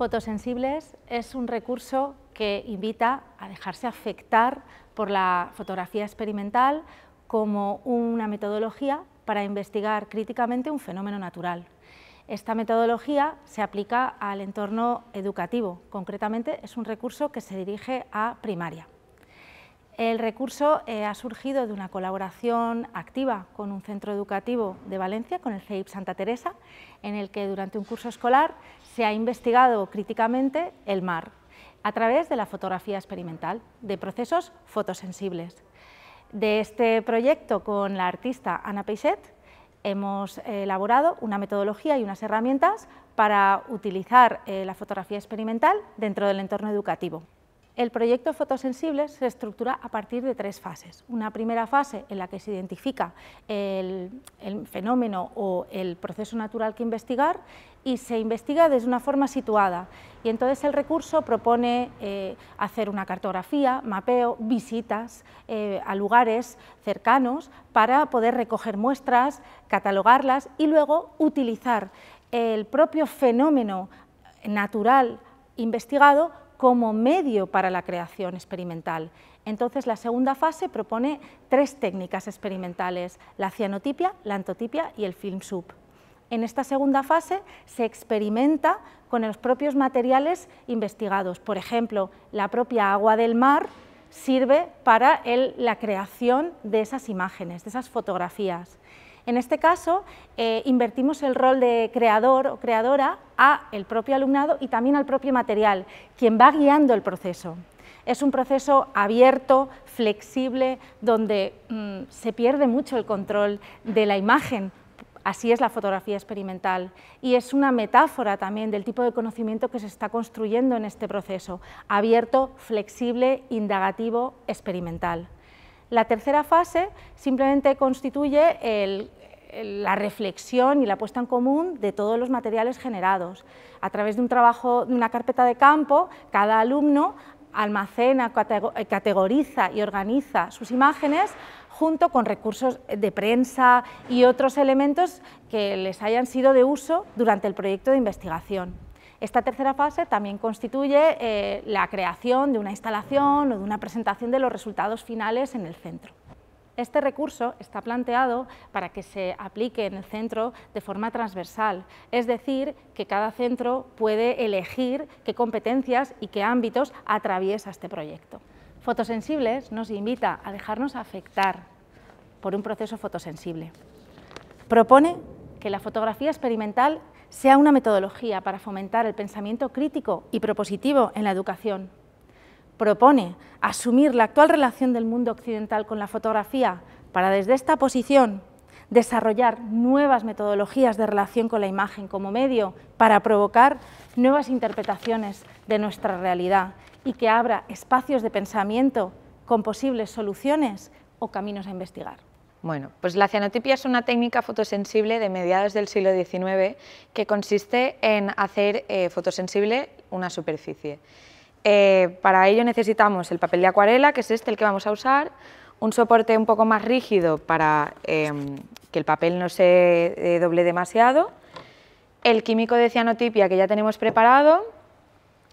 fotosensibles es un recurso que invita a dejarse afectar por la fotografía experimental como una metodología para investigar críticamente un fenómeno natural. Esta metodología se aplica al entorno educativo, concretamente es un recurso que se dirige a primaria. El recurso eh, ha surgido de una colaboración activa con un centro educativo de Valencia, con el CEIP Santa Teresa, en el que durante un curso escolar se ha investigado críticamente el mar a través de la fotografía experimental de procesos fotosensibles. De este proyecto con la artista Ana Peixet hemos elaborado una metodología y unas herramientas para utilizar eh, la fotografía experimental dentro del entorno educativo. El proyecto fotosensible se estructura a partir de tres fases. Una primera fase en la que se identifica el, fenómeno o el proceso natural que investigar y se investiga desde una forma situada. Y entonces el recurso propone eh, hacer una cartografía, mapeo, visitas eh, a lugares cercanos para poder recoger muestras, catalogarlas y luego utilizar el propio fenómeno natural investigado como medio para la creación experimental. Entonces, la segunda fase propone tres técnicas experimentales, la cianotipia, la antotipia y el film sub. En esta segunda fase se experimenta con los propios materiales investigados. Por ejemplo, la propia agua del mar sirve para la creación de esas imágenes, de esas fotografías. En este caso, eh, invertimos el rol de creador o creadora a el propio alumnado y también al propio material, quien va guiando el proceso. Es un proceso abierto, flexible, donde mm, se pierde mucho el control de la imagen, Así es la fotografía experimental y es una metáfora también del tipo de conocimiento que se está construyendo en este proceso, abierto, flexible, indagativo, experimental. La tercera fase simplemente constituye el la reflexión y la puesta en común de todos los materiales generados. A través de un trabajo, de una carpeta de campo, cada alumno almacena, eh, categoriza y organiza sus imágenes junto con recursos de prensa y otros elementos que les hayan sido de uso durante el proyecto de investigación. Esta tercera fase también constituye eh, la creación de una instalación o de una presentación de los resultados finales en el centro. Este recurso está planteado para que se aplique en el centro de forma transversal, es decir, que cada centro puede elegir qué competencias y qué ámbitos atraviesa este proyecto. Fotosensibles nos invita a dejarnos afectar por un proceso fotosensible. Propone que la fotografía experimental sea una metodología para fomentar el pensamiento crítico y propositivo en la educación, propone asumir la actual relación del mundo occidental con la fotografía para desde esta posición desarrollar nuevas metodologías de relación con la imagen como medio para provocar nuevas interpretaciones de nuestra realidad y que abra espacios de pensamiento con posibles soluciones o caminos a investigar. Bueno, pues la cianotipia es una técnica fotosensible de mediados del siglo XIX que consiste en hacer eh, fotosensible una superficie. Eh, para ello necesitamos el papel de acuarela, que es este el que vamos a usar, un soporte un poco más rígido para em, que el papel no se eh, doble demasiado, el químico de cianotipia que ya tenemos preparado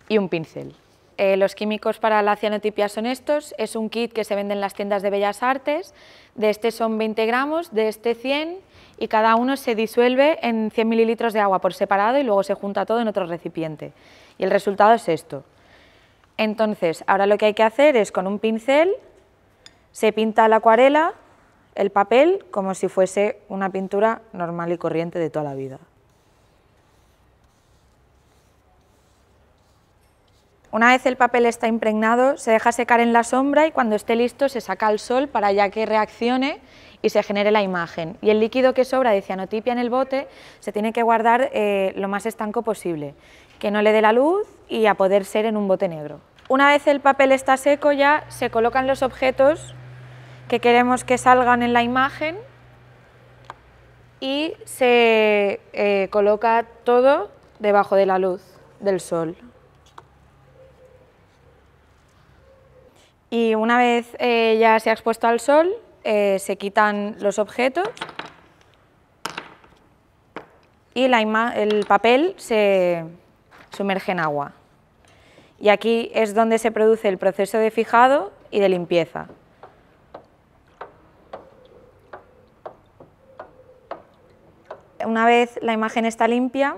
y un pincel. Eh, los químicos para la cianotipia son estos, es un kit que se vende en las tiendas de Bellas Artes, de este son 20 gramos, de este 100 y cada uno se disuelve en 100 mililitros de agua por separado y luego se junta todo en otro recipiente. Y el resultado es esto. Entonces, ahora lo que hay que hacer es con un pincel, se pinta la acuarela, el papel, como si fuese una pintura normal y corriente de toda la vida. Una vez el papel está impregnado, se deja secar en la sombra y cuando esté listo se saca al sol para ya que reaccione y se genere la imagen. Y el líquido que sobra de cianotipia en el bote se tiene que guardar eh, lo más estanco posible, que no le dé la luz y a poder ser en un bote negro. Una vez el papel está seco ya se colocan los objetos que queremos que salgan en la imagen y se eh, coloca todo debajo de la luz del sol. y una vez eh, ya se ha expuesto al sol, eh, se quitan los objetos y la el papel se sumerge en agua. Y aquí es donde se produce el proceso de fijado y de limpieza. Una vez la imagen está limpia,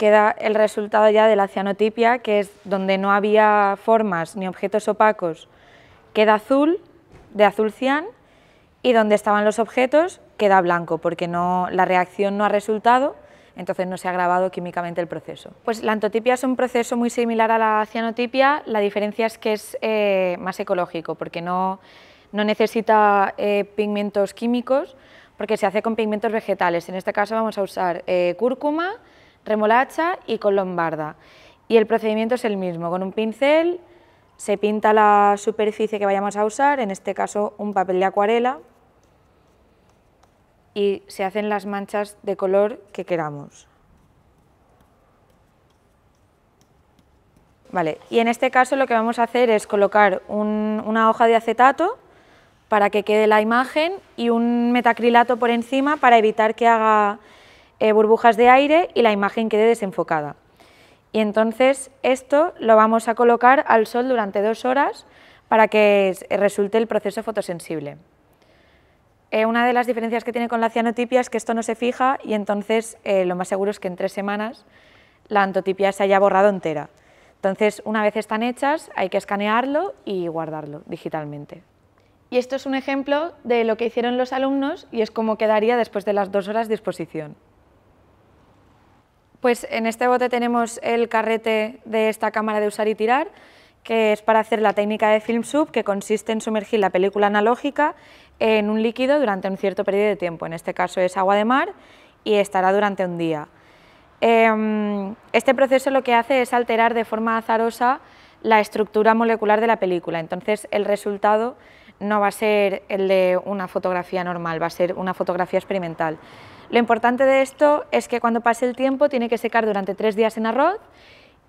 queda el resultado ya de la cianotipia, que es donde no había formas ni objetos opacos, queda azul, de azul cian, y donde estaban los objetos queda blanco, porque no, la reacción no ha resultado, entonces no se ha grabado químicamente el proceso. Pues la antotipia es un proceso muy similar a la cianotipia, la diferencia es que es eh, más ecológico, porque no, necesita eh, pigmentos químicos, porque se hace con pigmentos vegetales. En este caso vamos a usar eh, cúrcuma, remolacha y con lombarda. Y el procedimiento es el mismo, con un pincel se pinta la superficie que vayamos a usar, en este caso un papel de acuarela, y se hacen las manchas de color que queramos. Vale, y en este caso lo que vamos a hacer es colocar una hoja de acetato para que quede la imagen y un metacrilato por encima para evitar que haga eh, burbujas de aire y la imagen quede desenfocada. Y entonces esto lo vamos a colocar al sol durante dos horas para que resulte el proceso fotosensible. Eh, una de las diferencias que tiene con la cianotipia es que esto no se fija y entonces eh, lo más seguro es que en tres semanas la antotipia se haya borrado entera. Entonces, una vez están hechas, hay que escanearlo y guardarlo digitalmente. Y esto es un ejemplo de lo que hicieron los alumnos y es como quedaría después de las dos horas de exposición. Pues en este bote tenemos el carrete de esta cámara de usar y tirar, que es para hacer la técnica de film sub, que consiste en sumergir la película analógica en un líquido durante un cierto periodo de tiempo, en este caso es agua de mar, y estará durante un día. Em, este proceso lo que hace es alterar de forma azarosa la estructura molecular de la película, entonces el resultado no va a ser el de una fotografía normal, va a ser una fotografía experimental. Lo importante de esto es que cuando pase el tiempo tiene que secar durante tres días en arroz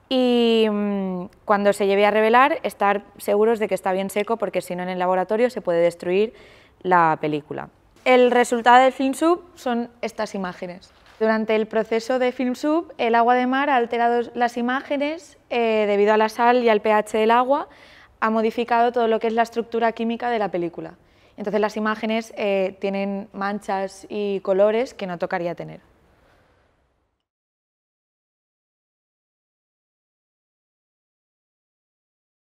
y mm, cuando se lleve a revelar estar seguros de que está bien seco porque si no en el laboratorio se puede destruir la película. El resultado del film sub son estas imágenes. Durante el proceso de film sub, el agua de mar ha alterado las imágenes eh, debido a la sal y al pH del agua, ha modificado todo lo que es la estructura química de la película. Entonces las imágenes eh, tienen manchas y colores que no tocaría tener.